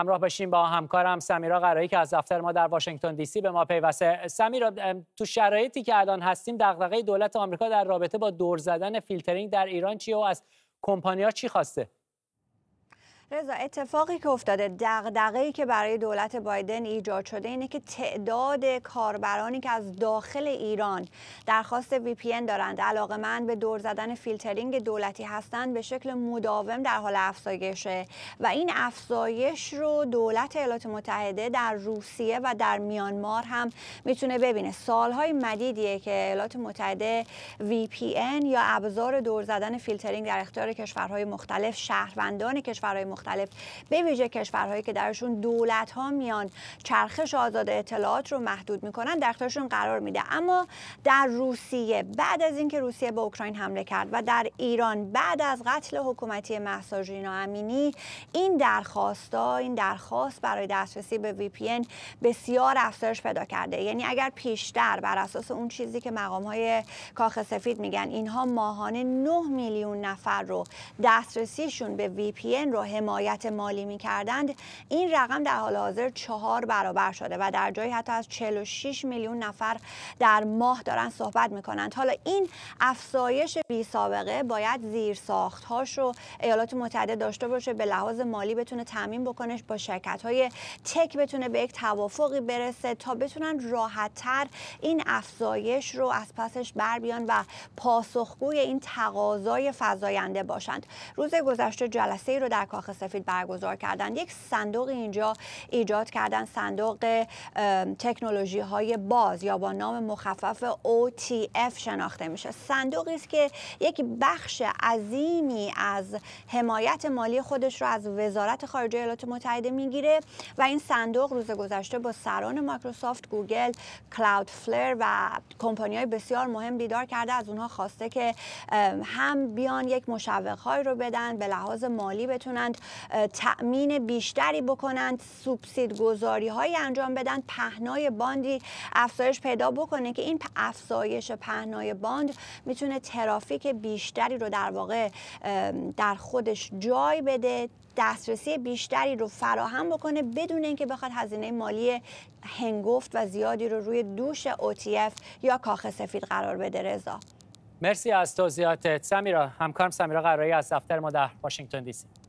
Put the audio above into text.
همراه باشیم با همکارم سمیرا قرایی که از دفتر ما در واشنگتن دی سی به ما پیوسته سمیرا تو شرایطی که الان هستیم دغدغه دولت آمریکا در رابطه با دور زدن فیلترینگ در ایران چیه و از کمپانیا چی خواسته رضا اتفاقی که افتاده دغدغه‌ای که برای دولت بایدن ایجاد شده اینه که تعداد کاربرانی که از داخل ایران درخواست وی پی ان دارند من به دور زدن فیلترینگ دولتی هستند به شکل مداوم در حال افزایشه و این افزایش رو دولت ایالات متحده در روسیه و در میانمار هم میتونه ببینه سالهای مدیدیه که ایالات متحده وی پی یا ابزار دور زدن فیلترینگ در اختیار کشورهای مختلف شهروندان کشورهای مختلف مختلف به ویژه کشورهایی که درشون دولت ها میان چرخش آزاد اطلاعات رو محدود میکنن در اختیارشون قرار میده اما در روسیه بعد از اینکه روسیه به اوکراین حمله کرد و در ایران بعد از قتل حکومتی مهسا امینی این درخواستا این درخواست برای دسترسی به وی پی بسیار افزایش پیدا کرده یعنی اگر پیشتر بر اساس اون چیزی که مقام های کاخ سفید میگن اینها ماهانه 9 میلیون نفر رو دسترسیشون به وی پی رو حمایت مالی می این رقم در حال حاضر چهار برابر شده و در جایی حتی از 46 میلیون نفر در ماه دارن صحبت میکنند. حالا این افزایش بی سابقه باید زیر ساخت هاش رو ایالات متحده داشته باشه به لحاظ مالی بتونه تامین بکنش با شرکت های تک بتونه به یک توافقی برسه تا بتونن راحت تر این افزایش رو از پسش بر بیان و پاسخگوی این تقاضای فزاینده باشند روز گذشته جلسه ای رو در کاخ سفید برگزار کردن یک صندوق اینجا ایجاد کردن صندوق تکنولوژی های باز یا با نام مخفف OTF شناخته میشه صندوقی است که یک بخش عظیمی از حمایت مالی خودش رو از وزارت خارجه ایالات متحده میگیره و این صندوق روز گذشته با سران مایکروسافت، گوگل، کلاود فلر و کمپانی های بسیار مهم دیدار کرده از اونها خواسته که هم بیان یک هایی رو بدن به لحاظ مالی بتونند تأمین بیشتری بکنند سوبسید گذاری هایی انجام بدن پهنای باندی افزایش پیدا بکنه که این افزایش پهنای باند میتونه ترافیک بیشتری رو در واقع در خودش جای بده دسترسی بیشتری رو فراهم بکنه بدون اینکه بخواد هزینه مالی هنگفت و زیادی رو روی دوش اوتیف یا کاخ سفید قرار بده رضا مرسی از توضیحاتت سمیرا همکارم سمیرا قراری از دفتر ما در واشنگتن دی سی